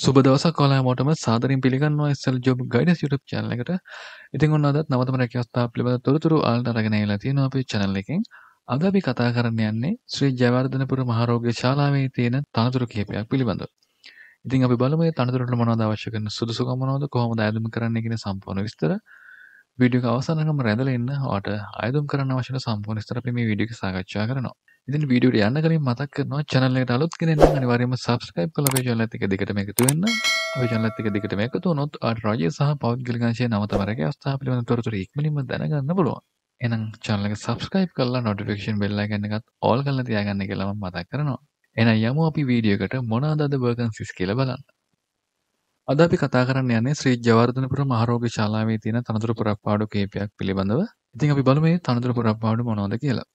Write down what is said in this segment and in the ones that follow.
සුබදවස කොලාමටම සාදරින් පිළිගන්නවා එස්සල් job ගයිඩස් YouTube චනලකට ඉතින් ඔන්න අදත් නවතම රැකස්ථා පිබඳ තොරතුරු අල්ට අරගෙනලා තියෙන අපේ චනල්ල එකින් අද අපි කතා කරන්න යන්නේ ශ්‍රී ජයවර්ධනපුර මහරෝග්‍ය ශාලාවේ තියෙන තනතුරු කහිපයක් පිළිබඳව ඉතින් අපි බලම තනතුරට මොනවද අවශ්‍ය කරන සුදුසුකමනවද කොහොමද ඇඳුම් කරන්න කියන සම්පූර්ණ විස්තර වීඩියෝ අවසන්කම රැඳලා ඉන්න ඔයාලට අයදුම් කරන්න අවශ්‍ය සම්පූර්ණ විස්තර අපි මේ වීඩියෝ එක සාකච්ඡා කරනවා ඉතින් වීඩියට යන්න කලින් මතක් කරනවා channel එකට අලුත් කෙනෙක් නම් අනිවාර්යයෙන්ම subscribe කරලා අපේ channel එක දෙකටම එකතු වෙන්න. අපේ channel එක දෙකටම එකතු වුණොත් ආට රාජ්‍ය සහ පෞද්ගලික අංශයේ නවත වර්ගයේ අවස්ථා පිළිබඳ තොරතුරු ඉක්මනින්ම දැනගන්න පුළුවන්. එනම් channel එක subscribe කරලා notification bell icon එකත් all කරලා තියාගන්න කියලා මම මතක් කරනවා. එහෙනම් යමු අපි වීඩියෝ එකට මොනවාද අද vacancies කියලා බලන්න. අද අපි කතා කරන්න යන්නේ ශ්‍රී ජවර්ධනපුර මහරෝග ශාලාවේ තියෙන තනතුරු පුරප්පාඩු කීපයක් පිළිබඳව. ඉතින් අපි බලමු මේ තනතුරු පුරප්පාඩු මොනවද කියලා.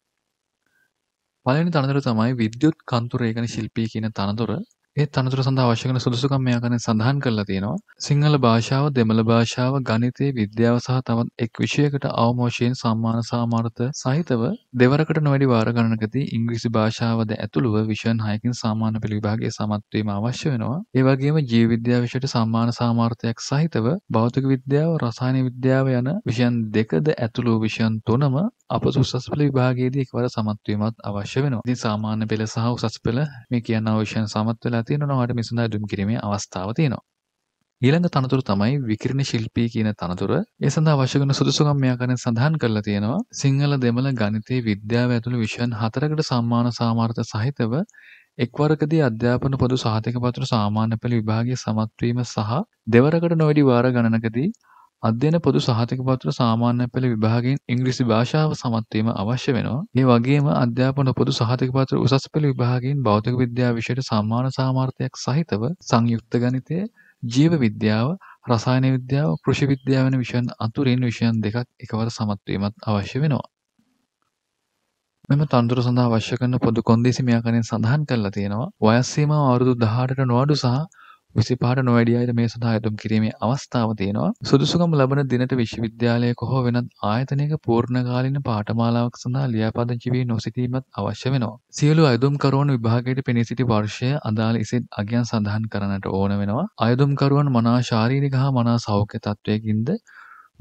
පලනි තනතුර තමයි විද්‍යුත් කන්තුරේකන ශිල්පී කියන තනතුර ඒ තනතුර සඳ අවශ්‍යකන සුදුසුකම් යකන සඳහන් කරලා තියෙනවා සිංහල භාෂාව දෙමළ භාෂාව ගනිතය විද්‍යාව සහ තවත් එක් විෂයකට අවමෝෂයෙන් සම්මාන සාමාර්ථ සහිතව දෙවරකට නොවැඩි වාරගණනකති ඉංග්‍රීසි භාෂාවද ඇතුළුව විෂන් හයකින් සාමාන පිළිභාගේ සමත්වීම අවශ්‍ය වෙනවා ඒවගේම ජීවිද්‍යාවශයට සම්මාන සාමාර්ථයක් සහිතව භෞතික විද්‍යාව රසායන විද්‍යාව යන විෂයන් දෙකද ඇතුළු විෂයන් තුනම අප සුසස් පලි විභාගේදී එක්වර සමත්වීමත් අවශ්‍ය වෙනවා ති සාමාන්‍ය පෙළ සහ උසස් පෙළ මේ කියන්න අවෂයන් සමත් වෙලා තියෙනවා ඔයාලට මේ සඳහා ඩොම් කිරීමේ අවස්ථාව තියෙනවා. ඊළඟ තනතුර තමයි විකිරණ ශිල්පී කියන තනතුර. ඒ සඳහා අවශ්‍ය කරන සුදුසුකම් මේ ආකාරයෙන් සඳහන් කරලා තියෙනවා. සිංහල දෙමළ ගණිතයේ විද්‍යාව ඇතුළු විෂයන් හතරකට සම්මාන සාමාර්ථ සහිතව එක් වර්ගදී අධ්‍යාපන පොදු සහතික පත්‍ර සාමාන්‍ය පෙළ විභාගයේ සමත් වීම සහ දෙවරකට නොවැඩි වාර ගණනකදී අධ්‍යන පොදු සහතික පත්‍ර සාමාන්‍ය පෙළ විභාගයෙන් ඉංග්‍රීසි භාෂාව සමත්වීම අවශ්‍ය වෙනවා. ඒ වගේම අධ්‍යාපන පොදු සහතික පත්‍ර උසස් පෙළ විභාගයෙන් භෞතික විද්‍යා විෂයට සම්මාන සාමාර්ථයක් සහිතව සංයුක්ත ගණිතය, ජීව විද්‍යාව, රසායන විද්‍යාව, කෘෂි විද්‍යාව වෙන විෂයන් අතුරින් විෂයන් දෙකක් එකවර සමත්වීමත් අවශ්‍ය වෙනවා. මෙම තන්දුර සඳහා අවශ්‍ය කරන පොදු කොන්දේසි මෙයාකරෙන් සඳහන් කරලා තියෙනවා. වයස් සීමාව අවුරුදු 18ට නොඅඩු සහ විසි පහට නොවැඩියයට මේ සඳහා ඇතුම් කිරීමේ අවස්ථාව තියෙනවා සුදුසුකම ලබන දිනට විශ්වවිද්‍යාලය කොහෝ වෙනත් ආයතනයක පූර්ණකාලින පාටමාලාවක් සඳහා ලියාපදංචිවී නොසිටීමත් අවශ්‍ය වෙනවා. සියලු අයදුම් කරුවන් විභාගයට පෙනී සිටි වර්ෂය අදාළ ඉසිත් අගයන් සඳහන් කරනට ඕන වෙනවා. අයදුම්කරුවන් මනා ශාරීරික හා මනා සෞඛ්‍ය තත්ත්වයකින්ද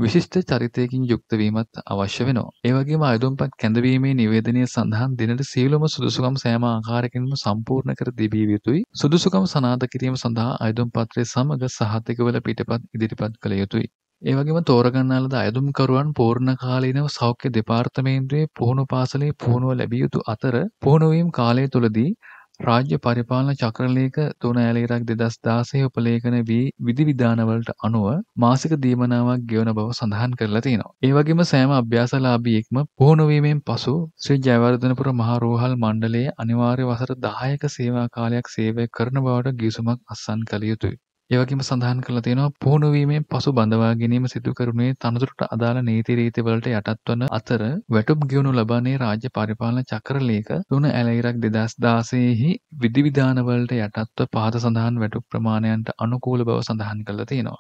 විශිෂ්ට චරිතයකින් යුක්තවීමත් අවශ්‍ය වෙනවා. ඒවගේම අයදුම්පත් කැඳවීමේ නිවේදනය සඳහන් දිනට සියලුම සුදුසුකම් සෑම ආකාරකින්ම සම්පූර්ණ කර තිබිය යුතුයි. සුදුසුකම් සනාථ කිරීම සඳහා අයදුම් පත්‍රය සමග සහතිකවල පිටපත් ඉදිරිපත් කළ යුතුයි. ඒවගේම තෝරගන්නාලද අයදුම්කරුවන් පූර්ණ කාලීනව සෞඛ්‍ය දෙපාර්තමේන්ද්‍රයේ පුහුණු පාසලේ පුහුණුව ලැබිය යුතු අතර පුහුණුවීම් කාලය තුළදී රාජ්‍ය පරිපාලන චක්‍රලේඛ තුන ඇලේරක් දෙදස් දාසේ උපලේඛන වී විධවිධානවලට අනුව මාසික දීමනාවක් ගෙවන බව සඳහන් කරලා තියෙනවා. ඒවගේම සෑම අභ්‍යාසලාභියෙක්ම පුහුණුවීමෙන් පසු ශ්‍රී ජයවර්ධනපුර මහා රෝහල් මණ්ඩලයේ අනිවාර්ය වසර දායක සේවා කාලයක් සේවය කරන බවට ගිවිසුමක් අස්සන් කළ යුතුයි. ඒවගේම සඳහන් කළ තියෙනවා පුහුණුවීමෙන් පසු බඳවා ගැනීම සිදු කරුණේ තනතුරට අදාළ නීති රීතිවලට යටත්වන අතර වැටුප් ගෙවනු ලබන්නේ රාජ්‍ය පරිපාලන චක්‍රලේක තුන ඇලයිරක් දෙදස් දාසයෙහි විධිවිධානවලට යටත්ව පහත සඳහන් වැටුප් ප්‍රමාණයන්ට අනුකූල බව සඳහන් කළ තියෙනවා.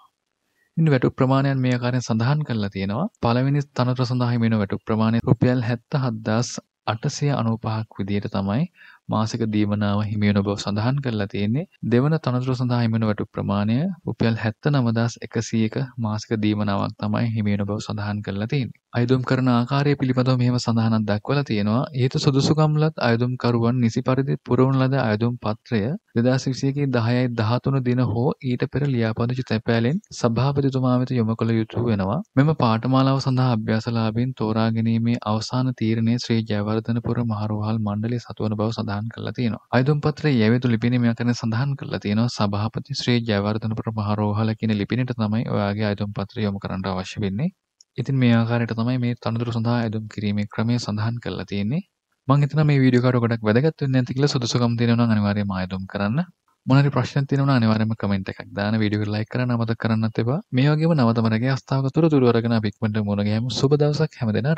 ඉන් වැටුප් ප්‍රමාණයන් මේ ආකාරයෙන් සඳහන් කරලා තියෙනවා. පළවෙනි තනතුර සඳහා මෙන වැටුප් ප්‍රමාණය රුපියල් 77000 අටසය අනූපහක් විදියට තමයි මාසික දීමනාව හිමි වෙන බව සඳහන් කරලා තියෙන්නේ. දෙවන තනතුර සඳහා හිමි වෙන වැටුප් ප්‍රමාණය රුපියල් 79101 මාසික දීමනාවක් තමයි හිමි වෙන බව සඳහන් කරලා තියෙන්නේ. අයදුම් කරන ආකාරය පිළිබඳව මෙහෙම සඳහනක් දක්වලා තියෙනවා. ඊට සුදුසුකම්ලත් අයදුම්කරුවන් නිසි පරිදි පුරවන ලද අයදුම් පත්‍රය 2021 10යි 13 දින හෝ ඊට පෙර ලියාපදිංචි තැපෑලෙන් සභාපතිතුමා වෙත යොමු කළ යුතු වෙනවා. මෙම පාඨමාලාව සඳහා අභ්‍යාසලාභීන් තෝරා ගැනීමේ අවසාන තීරණය ශ්‍රී ජයවර්ධනපුර මහරෝහල් මණ්ඩලයේ සතුවන බව සඳහන් කරලා තියෙනවා. අයදුම් පත්‍රයේ යැවිතු ලිපිනීමය ගැන සඳහන් කරලා තියෙනවා. සභාපති ශ්‍රී ජයවර්ධනපුර මහරෝහල කියන ලිපිනයට තමයි ඔයාගේ අයදුම් පත්‍රය යොමු කරන්න අවශ්‍ය වෙන්නේ. ඉතින් මේ ආකාරයට තමයි මේ තනතුර සඳහා ඇදුම් කිරීමේ ක්‍රමය සඳහන් කරලා තියෙන්නේ මං හිතන මේ වීඩියෝ කාඩෝ ගොඩක් වැදගත් වෙන්නේ නැති කියලා සුදුසුකම් තියෙනවා නම් අනිවාර්යයෙන්ම ආයතම් කරන්න මොනරි ප්‍රශ්න තියෙනවා නම් අනිවාර්යයෙන්ම කමෙන්ට් එකක් දාන්න වීඩියෝ එක ලයික් කරන්න අමතක කරන්නත් එපා මේ වගේම නව තමරගේ අස්ථාවක තුරතුරු අරගෙන අපි ඉක්මනට මුණ ගැහමු සුබ දවසක් හැමදෙනාට